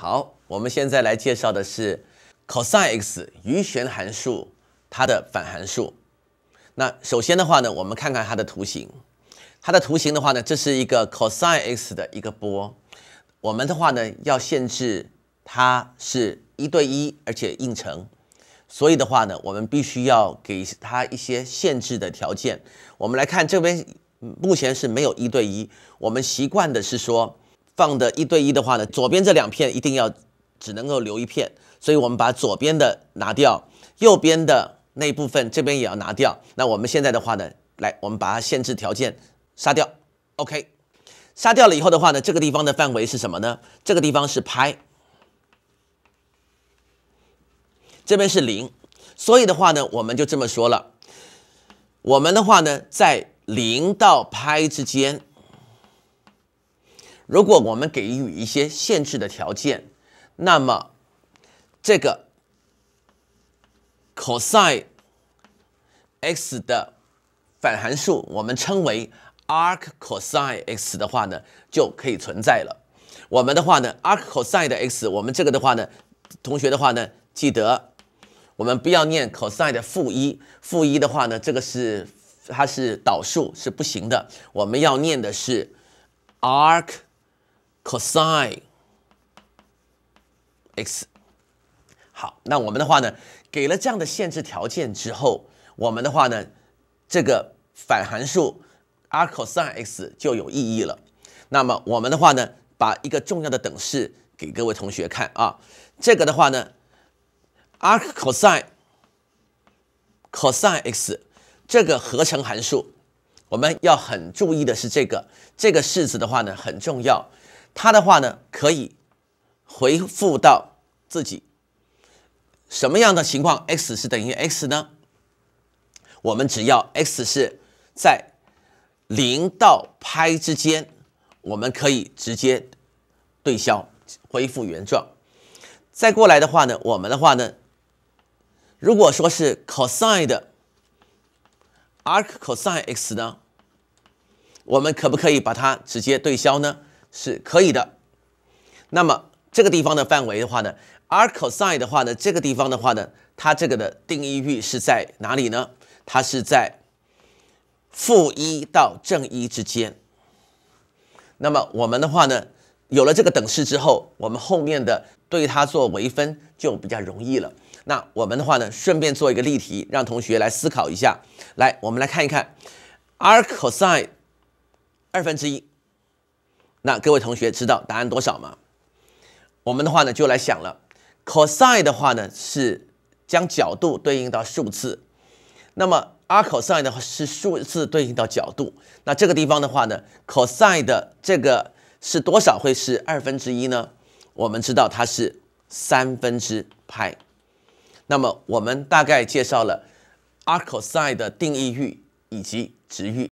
好，我们现在来介绍的是 cosine x 余弦函数它的反函数。那首先的话呢，我们看看它的图形。它的图形的话呢，这是一个 cosine x 的一个波。我们的话呢，要限制它是一对一，而且映成。所以的话呢，我们必须要给它一些限制的条件。我们来看这边，目前是没有一对一。我们习惯的是说。放的一对一的话呢，左边这两片一定要只能够留一片，所以我们把左边的拿掉，右边的那部分这边也要拿掉。那我们现在的话呢，来，我们把它限制条件杀掉。OK，杀掉了以后的话呢，这个地方的范围是什么呢？这个地方是拍，这边是零，所以的话呢，我们就这么说了。我们的话呢，在零到拍之间。如果我们给予一些限制的条件，那么这个 cosine x 的反函数，我们称为 arc cosine x 的话呢，就可以存在了。我们的话呢，arc cosine x，我们这个的话呢，同学的话呢，记得我们不要念 cosine 负一，负一的话呢，这个是它是导数是不行的，我们要念的是 arc。cosine x，好，那我们的话呢，给了这样的限制条件之后，我们的话呢，这个反函数 r c o s i n e x 就有意义了。那么我们的话呢，把一个重要的等式给各位同学看啊。这个的话呢 r c c o s i n e cosine x 这个合成函数，我们要很注意的是这个这个式子的话呢，很重要。它的话呢，可以回复到自己什么样的情况 x 是等于 x 呢？我们只要 x 是在零到派之间，我们可以直接对消恢复原状。再过来的话呢，我们的话呢，如果说是 cosine arccosine x 呢，我们可不可以把它直接对消呢？是可以的。那么这个地方的范围的话呢 a r c o s i n e 的话呢，这个地方的话呢，它这个的定义域是在哪里呢？它是在负一到正一之间。那么我们的话呢，有了这个等式之后，我们后面的对它做微分就比较容易了。那我们的话呢，顺便做一个例题，让同学来思考一下。来，我们来看一看 arccosine 二分之一。那各位同学知道答案多少吗？我们的话呢就来想了，cosine 的话呢是将角度对应到数字，那么 r c o s i n e 的话是数字对应到角度。那这个地方的话呢，cosine 的这个是多少会是二分之一呢？我们知道它是三分之派。那么我们大概介绍了 r c o s i n e 的定义域以及值域。